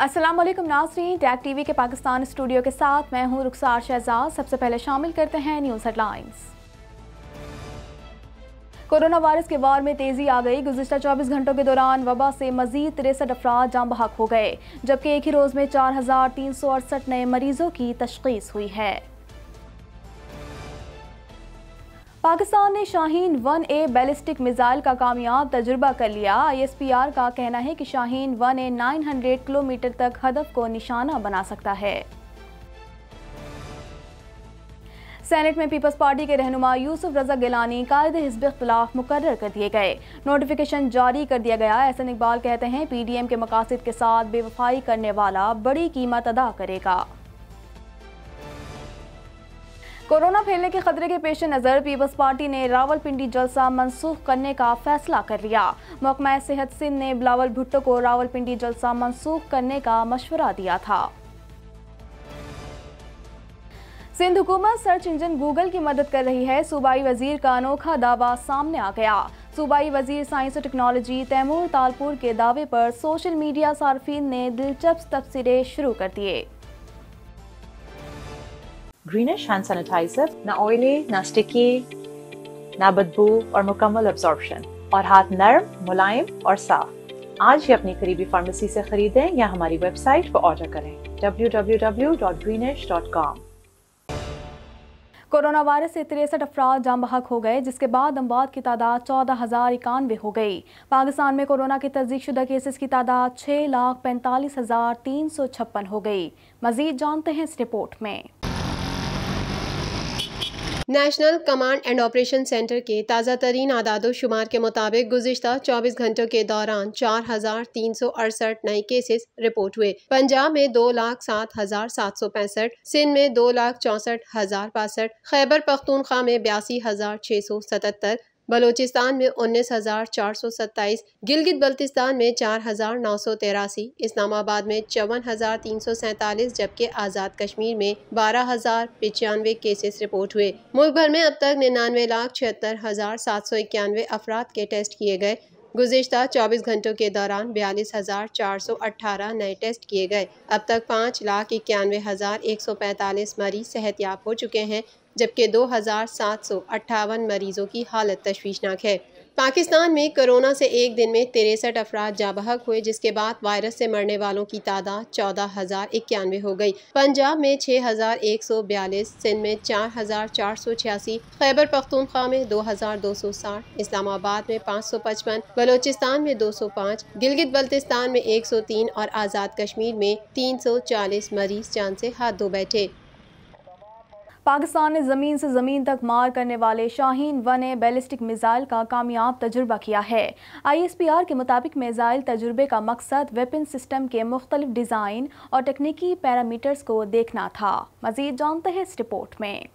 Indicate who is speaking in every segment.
Speaker 1: असलम टैक T TV के Pakistan studio के साथ मैं हूं रुखसार शहजाद सबसे पहले शामिल करते हैं न्यूज़ हेडलाइंस कोरोना वायरस के वार में तेजी आ गई गुजशत 24 घंटों के दौरान वबा से मजीद तिरसठ अफराद जाम बहक हो गए जबकि एक ही रोज़ में चार नए मरीजों की तशखीस हुई है पाकिस्तान ने Shaheen one A ballistic missile का कामयाब तजुर्बा कर लिया आईएसपीआर का कहना है कि शाहीन वन ए 900 किलोमीटर तक हदफ को निशाना बना सकता है सेनेट में पीपल्स पार्टी के रहनुमा यूसुफ रजा गिलानी कायद हिजब अख्तलाफ मुकर कर दिए गए नोटिफिकेशन जारी कर दिया गया एहसन इकबाल कहते हैं पीडीएम के मकासद के साथ बेवफाई करने वाला बड़ी कीमत अदा करेगा कोरोना फैलने के खतरे के पेश नज़र पीपल्स पार्टी ने रावलपिंडी जलसा मनसूख करने का फैसला कर लिया महकमा सेहत सिंह ने बिलावल भुट्टो को रावलपिंडी जलसा मनसूख करने का मशवरा दिया था सिंध हुकूमत सर्च इंजन गूगल की मदद कर रही है सूबाई वजीर का अनोखा दावा सामने आ गया सूबाई वजीर साइंस और टेक्नोलॉजी तैमूर तालपुर के दावे पर सोशल मीडिया सार्फिन ने दिलचस्प तबसरे शुरू
Speaker 2: कर दिए greenish hand sanitizer, na oily, na sticky, na बदबू और मुकम्मल absorption और हाथ नरम मुलायम और साफ आज ही अपनी करीबी फार्मेसी से खरीदें या हमारी वेबसाइट पर ऑर्डर करें www.greenish.com कोरोना वायरस
Speaker 1: से तिरसठ अफराद जाम बहक हो गए जिसके बाद अमवात की तादाद चौदह हज़ार इक्यानवे हो गई पाकिस्तान में कोरोना के तस्दीक शुदा केसेस की तादाद छः लाख पैंतालीस हज़ार तीन सौ छप्पन हो
Speaker 2: गई मजीद जानते हैं इस रिपोर्ट में national command and operation centre के ताज़ा तरीन आदाद शुमार के मुताबिक गुजशत चौबीस घंटों के दौरान चार हज़ार तीन सौ अड़सठ नए केसेस रिपोर्ट हुए पंजाब में दो लाख सात हज़ार सात सौ पैंसठ सिंध में दो लाख चौंसठ हज़ार बासठ खैबर पख्तूनख्वा में बयासी हज़ार छः सौ सतहत्तर बलूचिस्तान में उन्नीस हज़ार चार सौ सत्ताईस गिलगित बल्तिस्तान में चार हज़ार नौ सौ तेरासी इस्लामाबाद में चौवन हज़ार तीन सौ सैतालीस जबकि आज़ाद कश्मीर में बारह हज़ार पचानवे केसेस रिपोर्ट हुए मुल्क भर में अब तक निन्यानवे लाख छिहत्तर हज़ार सात सौ इक्यानवे अफराद के टेस्ट किए गए गुजशत 24 घंटों के दौरान बयालीस हज़ार चार सौ अट्ठारह नए टेस्ट किए गए अब तक पाँच लाख इक्यानवे हज़ार एक सौ पैंतालीस मरीज सेहतियाब हो चुके हैं जबकि दो हज़ार सात सौ अट्ठावन मरीज़ों की हालत तशवीशनाक है पाकिस्तान में कोरोना से एक दिन में तिरसठ अफराद जाबहक हुए जिसके बाद वायरस से मरने वालों की तादाद चौदह हज़ार इक्यानवे हो गई पंजाब में छः हज़ार एक सौ बयालीस सिंध में चार हज़ार चार सौ छियासी खैबर पख्तूनख्वा में दो हज़ार दो सौ साठ इस्लामाबाद में पाँच सौ पचपन बलोचिस्तान में दो सौ पाँच गिलगित बल्तिस्तान में एक सौ तीन और आज़ाद कश्मीर में तीन सौ चालीस मरीज जान से हाथ धो बैठे पाकिस्तान ने ज़मीन से ज़मीन तक
Speaker 1: मार करने वाले शाहीन वन बैलिस्टिक मिसाइल का कामयाब तजुर्बा किया है आई एस पी आर के मुताबिक मिसाइल तजुर्बे का मकसद वेपन सिस्टम के मुख्तलिफ डिज़ाइन और तकनीकी
Speaker 2: पैरामीटर्स को देखना था मज़ीद जानते हैं इस रिपोर्ट में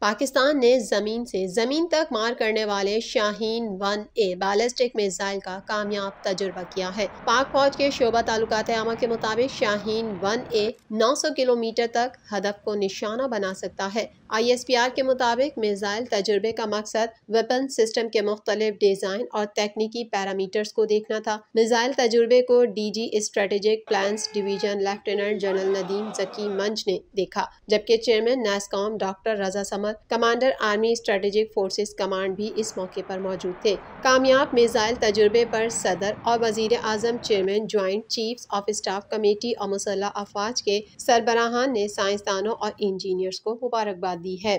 Speaker 2: पाकिस्तान ने जमीन से जमीन तक मार करने वाले Shaheen one A ballistic missile का कामयाब तजुर्बा किया है पाक फौज के शोबा तालुकात आमा के मुताबिक शाहीन वन ए 900 किलोमीटर तक हदफ को निशाना बना सकता है आई एस पी आर के मुताबिक मिसाइल तजुर्बे का मकसद वेपन सिस्टम के मुख्तलिफ डिजाइन और तकनीकी पैरामीटर्स को देखना था मिसाइल तजुर्बे को D G strategic plan division lieutenant general Nadeem Zaki Manj ने देखा जबकि के chairman NESCOM doctor Raza Samar commander army strategic forces command भी इस मौके पर मौजूद थे कामयाब मिसाइल तजुर्बे पर सदर और वजीर आजम chairman joint chief of staff committee और मुसल्ह अफवाज के सरबराहान ने साइंसदानों और इंजीनियर्स को मुबारकबाद दी है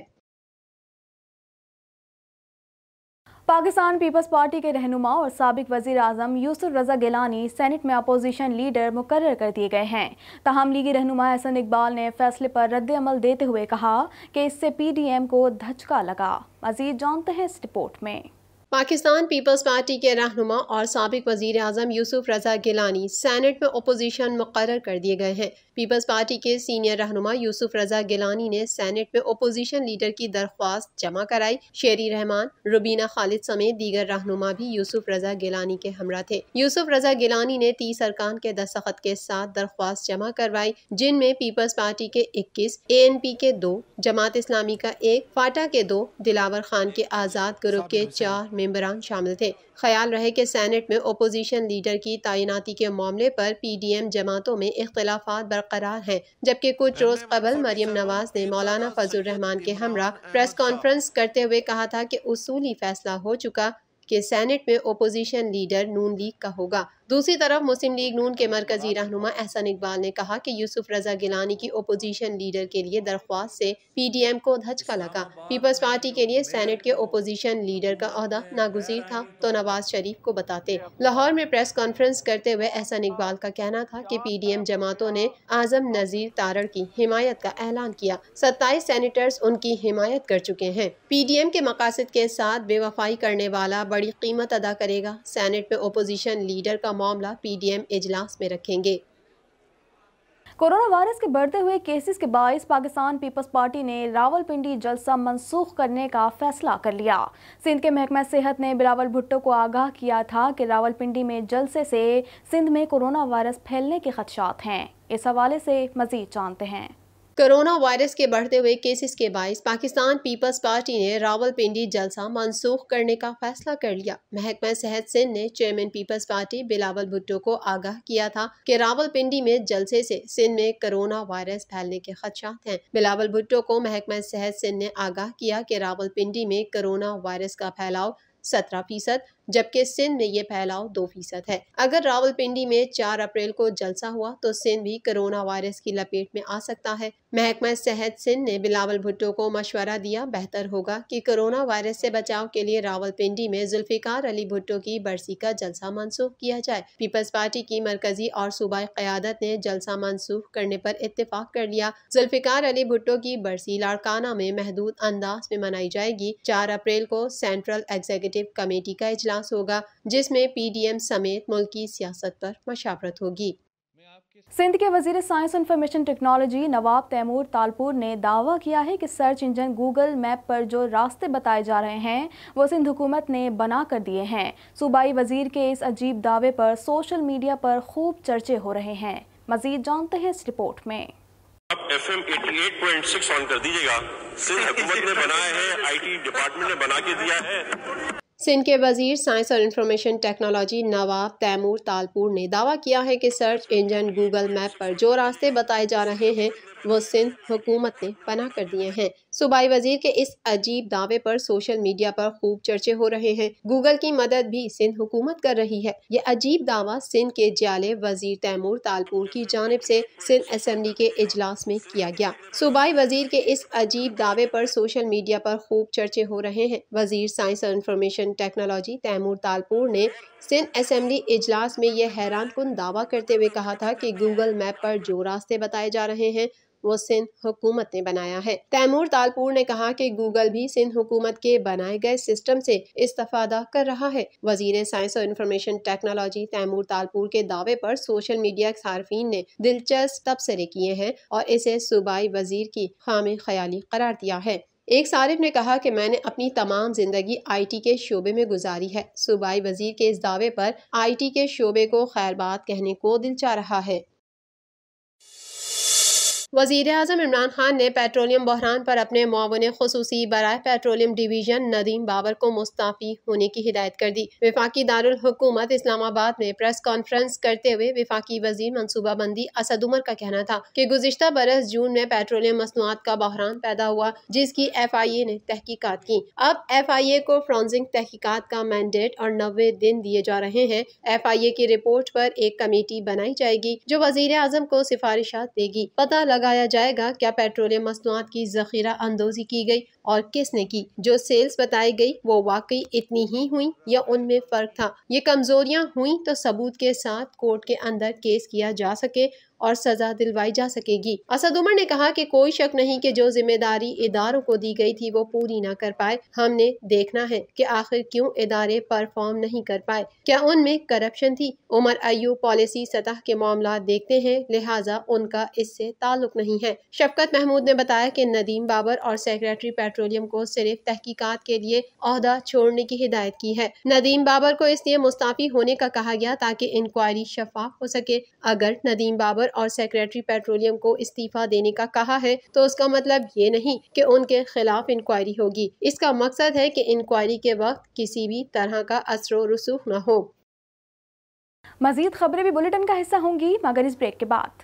Speaker 2: पाकिस्तान
Speaker 1: पीपल्स पार्टी के रहनुमा और सबक वजी अजम यूसुफ रजा गिलानी सैनट में अपोजिशन लीडर मुकर कर दिए गए हैं तहम लीगी रहनुमा एहसन इकबाल ने फैसले पर रद्दमल देते हुए कहा
Speaker 2: कि इससे पी डी एम को धचका लगा
Speaker 1: मजीद जानते हैं इस रिपोर्ट
Speaker 2: में पाकिस्तान पीपल्स पार्टी के रहनुमा और सबक वजीर अजम यूसुफ रजा गिलानी सैनेट में अपोजिशन मुकर कर दिए गए हैं पीपल्स पार्टी के सीनियर रहनुमा यूसुफ रजा गिलानी ने सैनेट में अपोजिशन लीडर की दरख्वास्त जमा कराई शेरी रहमान रुबीना खालिद समेत दीगर रहनुमा भी यूसुफ रजा गिलानी के हमरा थे यूसुफ रजा गिलानी ने तीस अरकान के दस्तखत के साथ दरख्वास्त जमा करवाई जिनमें पीपल्स पार्टी के इक्कीस ए एन पी के दो जमात इस्लामी का एक फाटा के दो दिलावर खान के आज़ाद ग्रुप के चार मेम्बरान शामिल थे ख्याल रहे कि सैनट में अपोजिशन लीडर की तैनाती के मामले पर पी डी एम जमातों में इख्तलाफा बरकरार हैं जबकि कुछ रोज़ कबल मरियम नवाज ने मौलाना फजल रहमान के हमरा प्रेस कॉन्फ्रेंस करते हुए कहा था कि उसूली फैसला हो चुका कि सैनट में अपोजिशन लीडर नून लीग का होगा दूसरी तरफ मुस्लिम लीग नून के मरकजी रहनुमा एहसन इकबाल ने कहा कि यूसुफ रजा गिलानी की ओपोजिशन लीडर के लिए दरख्वास्त से पीडीएम को धचका लगा पीपल्स पार्टी के लिए सेनेट के ओपोजिशन लीडर का अहदा नागुजीर था तो नवाज शरीफ को बताते लाहौर में प्रेस कॉन्फ्रेंस करते हुए एहसन इकबाल का कहना था की पी डी एम जमातों ने आजम नजीर तारड़ की हिमायत का ऐलान किया सत्ताईस सैनिटर्स उनकी हिमायत कर चुके हैं पी डी एम के मकासद के साथ बेवफाई करने वाला बड़ी कीमत अदा करेगा सेनेट में ओपोजिशन लीडर का मामला पीडीएम इजलास में रखेंगे
Speaker 1: कोरोना वायरस के बढ़ते हुए केसेस के बायस पाकिस्तान पीपल्स पार्टी ने रावलपिंडी जलसा मनसूख करने का फैसला कर लिया सिंध के महकमा सेहत ने बिलावल भुट्टो को आगाह किया था कि रावलपिंडी में जलसे से सिंध में कोरोना वायरस फैलने के
Speaker 2: खदशात हैं इस हवाले से मजीद जानते हैं कोरोना वायरस के बढ़ते हुए केसेस के बायस पाकिस्तान पीपल्स पार्टी ने रावलपिंडी जलसा मनसूख करने का फैसला कर लिया महकमा सेहत सिंह ने chairman Peoples Party Bilawal Bhutto को आगाह किया था कि रावलपिंडी में जलसे से सिंध में कोरोना वायरस फैलने के खदशात हैं बिलावल भुट्टो को महकमा सेहत सिंह ने आगाह किया कि रावलपिंडी में कोरोना वायरस का फैलाव सत्रह फीसद जबकि सिंध में ये फैलाव दो फीसद है अगर रावलपिंडी में चार अप्रैल को जलसा हुआ तो सिंध भी कोरोना वायरस की लपेट में आ सकता है महकमा सेहत सिंध ने बिलावल भुट्टो को मशवरा दिया बेहतर होगा कि कोरोना वायरस से बचाव के लिए रावलपिंडी में जुल्फिकार अली भुट्टो की बरसी का जलसा मनसूख किया जाए पीपल्स पार्टी की मरकजी और सूबाई क्यादत ने जलसा मनसूख करने पर इतफाक कर लिया जुल्फिकार अली भुट्टो की बरसी लाड़काना में महदूद अंदाज में मनाई जाएगी चार अप्रैल को सेंट्रल एग्जीक्यूटिव कमेटी का इजलास इजलास होगा जिसमें पीडीएम समेत मुल्की सियासत पर मशावरत होगी
Speaker 1: सिंध के वजीर science information technology Nawab Taimur Talpur ने दावा किया है कि सर्च इंजन गूगल मैप पर जो रास्ते बताए जा रहे हैं वो सिंध हुकूमत ने बना कर दिए हैं सूबाई वजीर के इस अजीब दावे पर सोशल मीडिया पर खूब चर्चे हो रहे हैं मजीद जानते हैं इस रिपोर्ट में
Speaker 2: आप एफ एम ऑन कर दीजिएगा सिंध हुकूमत ने बनाया है आई डिपार्टमेंट ने बना के दिया है सिंध के वजीर साइंस और इंफॉर्मेशन टेक्नोलॉजी नवाब तैमूर तालपुर ने दावा किया है कि सर्च इंजन गूगल मैप पर जो रास्ते बताए जा रहे हैं व सिंध हुकूमत ने पना कर दिए हैं सूबाई वजीर के इस अजीब दावे पर सोशल मीडिया पर खूब चर्चे हो रहे हैं गूगल की मदद भी सिंध हुकूमत कर रही है यह अजीब दावा सिंध के जाले वजीर तैमूर तालपुर की जानब से सिंध असम्बली के इजलास में किया गया सूबाई वजीर के इस अजीब दावे पर सोशल मीडिया पर खूब चर्चे हो रहे हैं वजीर साइंस और इंफॉर्मेशन टेक्नोलॉजी तैमूर तालपुर ने सिंध असम्बली इजलास में यह हैरान कन दावा करते हुए कहा था कि गूगल मैप पर जो रास्ते बताए जा रहे हैं वो सिंध हुकूमत ने बनाया है तैमूर तालपुर ने कहा कि गूगल भी सिंध हुकूमत के बनाए गए सिस्टम से इस्तफादा कर रहा है वजीर साइंस और इंफॉर्मेशन टेक्नोलॉजी तैमूर तालपुर के दावे पर सोशल मीडिया सार्फिन ने दिलचस्प तबसरे किए हैं और इसे सूबाई वजीर की खाम ख्याली करार दिया है एक सारिफ ने कहा कि मैंने अपनी तमाम ज़िंदगी आईटी के शोबे में गुजारी है सूबाई वजीर के इस दावे पर आईटी के शोबे को खैरबाद कहने को दिल चाह रहा है वजीर अजम इमरान खान ने पेट्रोलियम बहरान पर अपने मावन खसूसी बरए पेट्रोलियम डिवीजन नदीम बाबर को मुस्ताफ़ी होने की हिदायत कर दी विफाकी दारकूमत इस्लामाबाद में प्रेस कॉन्फ्रेंस करते हुए विफाकी वजीर मनसूबाबंदी असद उमर का कहना था कि गुजशत बरस जून में पेट्रोलियम मसनूआत का बहरान पैदा हुआ जिसकी एफ आई ए ने तहकीकत की अब एफ आई ए को फ्रॉन्जिंग तहकीकत का मैंडेट और नबे दिन दिए जा रहे हैं एफ आई ए की रिपोर्ट पर एक कमेटी बनाई जाएगी जो वजीर अजम को सिफारिशात देगी पता लग लगाया जाएगा क्या पेट्रोलियम मसनूआत की ज़खीरा अंदोजी की गई और किसने की जो सेल्स बताई गई वो वाकई इतनी ही हुई या उनमें फर्क था ये कमजोरियां हुई तो सबूत के साथ कोर्ट के अंदर केस किया जा सके और सजा दिलवाई जा सकेगी असद उमर ने कहा कि कोई शक नहीं कि जो जिम्मेदारी इदारों को दी गई थी वो पूरी ना कर पाए हमने देखना है कि आखिर क्यों इदारे परफॉर्म नहीं कर पाए क्या उनमें करप्शन थी उमर अयूब पॉलिसी सतह के मामला देखते हैं लिहाजा उनका इससे ताल्लुक नहीं है शफकत महमूद ने बताया की नदीम बाबर और सेक्रेटरी पेट्रो पेट्रोलियम को सिर्फ तहकीकात के लिए अहदा छोड़ने की हिदायत की है नदीम बाबर को इसलिए मुस्ताफ़ी होने का कहा गया ताकि इंक्वायरी शफाफ हो सके अगर नदीम बाबर और सेक्रेटरी पेट्रोलियम को इस्तीफा देने का कहा है तो उसका मतलब ये नहीं कि उनके खिलाफ इंक्वायरी होगी इसका मकसद है कि इंक्वायरी के वक्त किसी भी तरह का असर रसूख न हो मजीद खबरें भी बुलेटिन का हिस्सा होंगी मगर इस
Speaker 1: ब्रेक के बाद